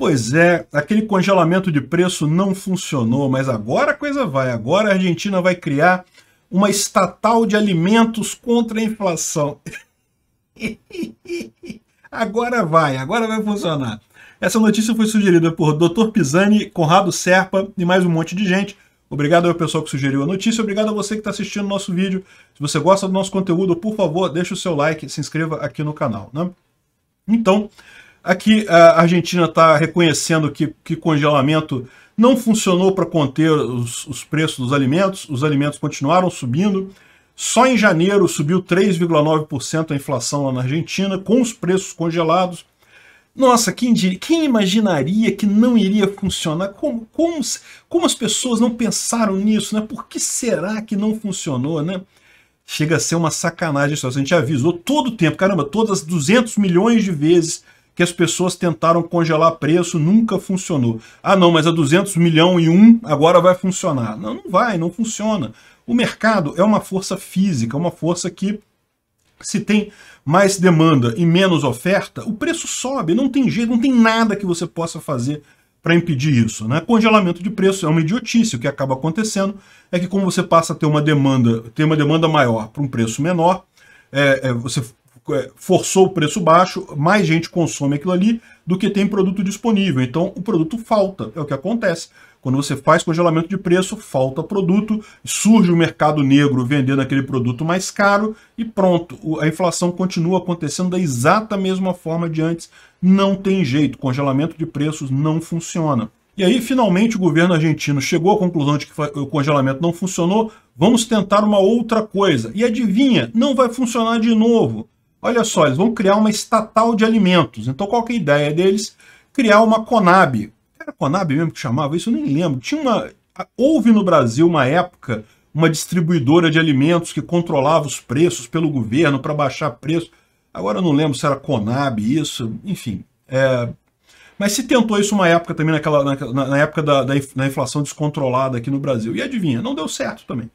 Pois é, aquele congelamento de preço não funcionou, mas agora a coisa vai. Agora a Argentina vai criar uma estatal de alimentos contra a inflação. agora vai, agora vai funcionar. Essa notícia foi sugerida por Dr. Pisani, Conrado Serpa e mais um monte de gente. Obrigado ao pessoal que sugeriu a notícia, obrigado a você que está assistindo o nosso vídeo. Se você gosta do nosso conteúdo, por favor, deixe o seu like, se inscreva aqui no canal. Né? Então, Aqui a Argentina está reconhecendo que, que congelamento não funcionou para conter os, os preços dos alimentos, os alimentos continuaram subindo. Só em janeiro subiu 3,9% a inflação lá na Argentina, com os preços congelados. Nossa, quem, diria, quem imaginaria que não iria funcionar? Como, como, como as pessoas não pensaram nisso, né? Por que será que não funcionou, né? Chega a ser uma sacanagem. isso A gente avisou todo o tempo, caramba, todas 200 milhões de vezes que as pessoas tentaram congelar preço, nunca funcionou. Ah, não, mas a 200 milhão e um agora vai funcionar. Não, não vai, não funciona. O mercado é uma força física, uma força que se tem mais demanda e menos oferta, o preço sobe, não tem jeito, não tem nada que você possa fazer para impedir isso. Né? Congelamento de preço é uma idiotice, o que acaba acontecendo é que como você passa a ter uma demanda, ter uma demanda maior para um preço menor, é, é, você é, forçou o preço baixo, mais gente consome aquilo ali do que tem produto disponível. Então o produto falta, é o que acontece. Quando você faz congelamento de preço, falta produto, surge o mercado negro vendendo aquele produto mais caro e pronto. A inflação continua acontecendo da exata mesma forma de antes. Não tem jeito, congelamento de preços não funciona. E aí, finalmente, o governo argentino chegou à conclusão de que o congelamento não funcionou, vamos tentar uma outra coisa. E adivinha, não vai funcionar de novo. Olha só, eles vão criar uma estatal de alimentos. Então qual é a ideia deles? Criar uma Conab. Era Conab mesmo que chamava isso? Eu nem lembro. Tinha uma, houve no Brasil uma época uma distribuidora de alimentos que controlava os preços pelo governo para baixar preço. Agora eu não lembro se era Conab isso, enfim. É... Mas se tentou isso uma época também, naquela, na, na época da, da inflação descontrolada aqui no Brasil. E adivinha, não deu certo também.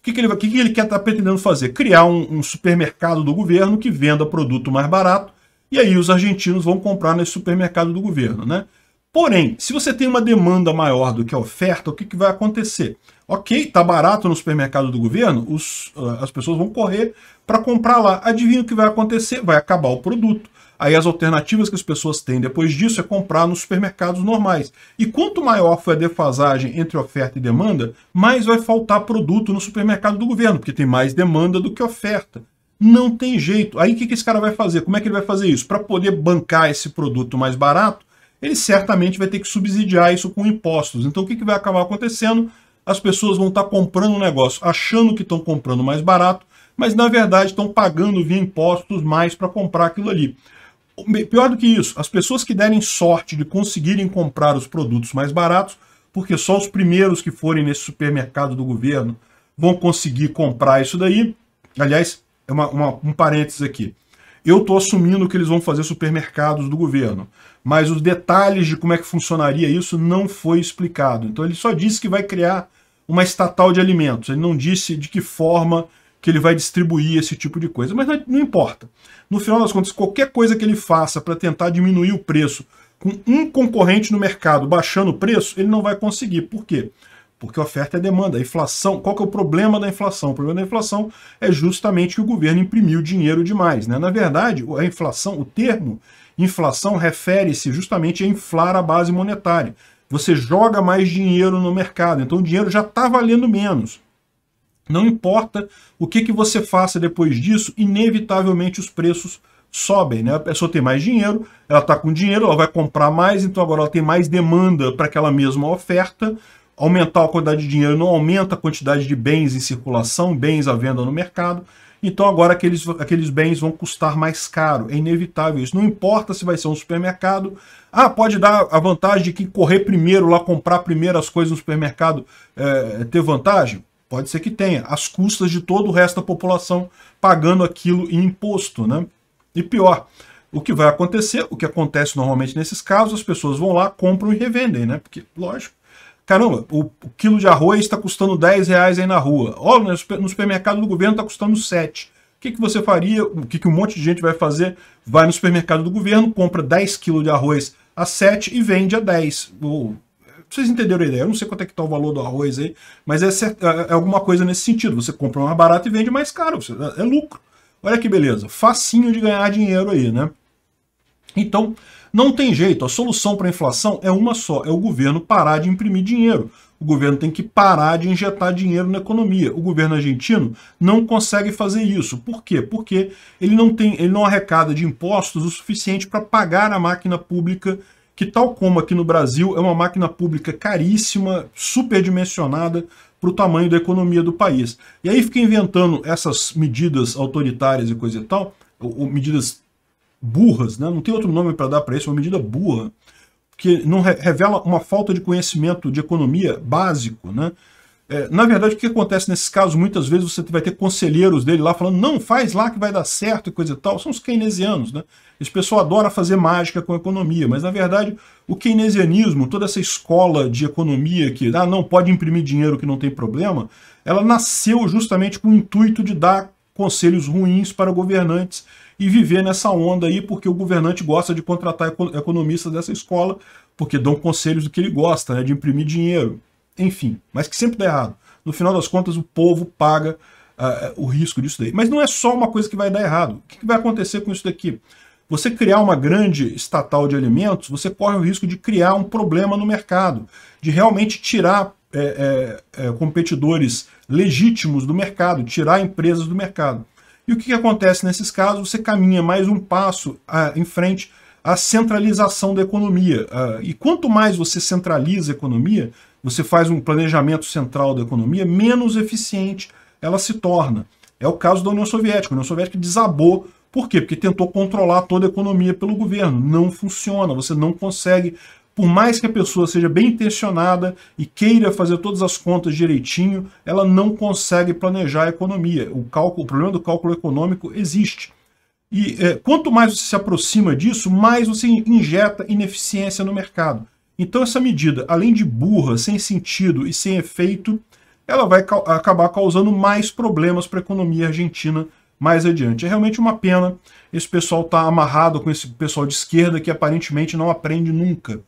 O que, que, ele, que, que ele quer estar tá pretendendo fazer? Criar um, um, supermercado do governo que venda produto mais barato, e aí os argentinos vão comprar nesse supermercado do governo. Né? Porém, se você tem uma demanda maior do que a oferta, o que, que vai acontecer? Ok, tá barato no supermercado do governo, os, ah, as pessoas vão correr para comprar lá. Adivinha o que vai acontecer? Vai acabar o produto. Aí as alternativas que as pessoas têm depois disso é comprar nos supermercados normais. E quanto maior for a defasagem entre oferta e demanda, mais vai faltar produto no supermercado do governo, porque tem mais demanda do que oferta. Não tem jeito. Aí o que, que esse cara vai fazer? Como é que ele vai fazer isso? Para poder bancar esse produto mais barato, ele certamente vai ter que subsidiar isso com impostos. Então o que, que vai acabar acontecendo? As pessoas vão estar tá comprando o negócio achando que estão comprando mais barato, mas na verdade estão pagando via impostos mais para comprar aquilo ali. Pior do que isso, as pessoas que derem sorte de conseguirem comprar os produtos mais baratos, porque só os primeiros que forem nesse supermercado do governo vão conseguir comprar isso daí. Aliás, é uma, uma, um parênteses aqui. Eu estou assumindo que eles vão fazer supermercados do governo, mas os detalhes de como é que funcionaria isso não foi explicado. Então ele só disse que vai criar uma estatal de alimentos, ele não disse de que forma que ele vai distribuir esse tipo de coisa, mas não importa. No final das contas, qualquer coisa que ele faça para tentar diminuir o preço com um concorrente no mercado baixando o preço, ele não vai conseguir. Por quê? porque oferta é demanda. A inflação, qual que é o problema da inflação? O problema da inflação é justamente que o governo imprimiu dinheiro demais. Né? Na verdade, a inflação, o termo inflação refere-se justamente a inflar a base monetária. Você joga mais dinheiro no mercado, então o dinheiro já está valendo menos. Não importa o que, que você faça depois disso, inevitavelmente os preços sobem, né? A pessoa tem mais dinheiro, ela está com dinheiro, ela vai comprar mais, então agora ela tem mais demanda para aquela mesma oferta, aumentar a quantidade de dinheiro não aumenta a quantidade de bens em circulação, bens à venda no mercado, então agora aqueles, aqueles bens vão custar mais caro. É inevitável isso. Não importa se vai ser um supermercado. Ah, pode dar a vantagem de que correr primeiro lá, comprar primeiro as coisas no supermercado, é, é ter vantagem? Pode ser que tenha. As custas de todo o resto da população pagando aquilo em imposto, né? E pior, o que vai acontecer, o que acontece normalmente nesses casos, as pessoas vão lá, compram e revendem, né? Porque, lógico, Caramba, o, o quilo de arroz está custando 10 reais aí na rua. Olha, no supermercado do governo está custando 7. O que, que você faria? O que, que um monte de gente vai fazer? Vai no supermercado do governo, compra 10 quilos de arroz a 7 e vende a 10. Ou, vocês entenderam a ideia? Eu não sei quanto é que está o valor do arroz aí, mas é, é, é alguma coisa nesse sentido. Você compra mais barato e vende mais caro. É, é lucro. Olha que beleza. Facinho de ganhar dinheiro aí, né? Então, não tem jeito, a solução para a inflação é uma só, é o governo parar de imprimir dinheiro. O governo tem que parar de injetar dinheiro na economia. O governo argentino não consegue fazer isso. Por quê? Porque ele não tem, ele não arrecada de impostos o suficiente para pagar a máquina pública que tal como aqui no Brasil é uma máquina pública caríssima, superdimensionada para o tamanho da economia do país. E aí fica inventando essas medidas autoritárias e coisa e tal, ou medidas burras, né? não tem outro nome para dar para isso, é uma medida burra, que não re revela uma falta de conhecimento de economia básico. Né? É, na verdade, o que acontece nesses casos, muitas vezes você vai ter conselheiros dele lá falando não, faz lá que vai dar certo e coisa e tal. São os keynesianos, né? Esse pessoal adora fazer mágica com a economia, mas na verdade o keynesianismo, toda essa escola de economia que ah, não pode imprimir dinheiro que não tem problema, ela nasceu justamente com o intuito de dar conselhos ruins para governantes e viver nessa onda aí, porque o governante gosta de contratar economistas dessa escola, porque dão conselhos do que ele gosta, né, de imprimir dinheiro, enfim, mas que sempre dá errado. No final das contas, o povo paga uh, o risco disso daí. Mas não é só uma coisa que vai dar errado. O que, que vai acontecer com isso daqui? Você criar uma grande estatal de alimentos, você corre o risco de criar um problema no mercado, de realmente tirar é, é, é, competidores legítimos do mercado, tirar empresas do mercado. E o que, que acontece nesses casos? Você caminha mais um passo ah, em frente à centralização da economia. Ah, e quanto mais você centraliza a economia, você faz um planejamento central da economia, menos eficiente ela se torna. É o caso da União Soviética. A União Soviética desabou. Por quê? Porque tentou controlar toda a economia pelo governo. Não funciona, você não consegue por mais que a pessoa seja bem intencionada e queira fazer todas as contas direitinho, ela não consegue planejar a economia. O, cálculo, o problema do cálculo econômico existe. E é, quanto mais você se aproxima disso, mais você injeta ineficiência no mercado. Então essa medida, além de burra, sem sentido e sem efeito, ela vai ca acabar causando mais problemas para a economia argentina mais adiante. É realmente uma pena. Esse pessoal tá amarrado com esse pessoal de esquerda que aparentemente não aprende nunca.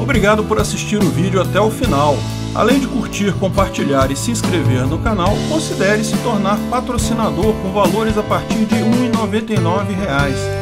Obrigado por assistir o vídeo até o final. Além de curtir, compartilhar e se inscrever no canal, considere se tornar patrocinador com valores a partir de R$ 1,99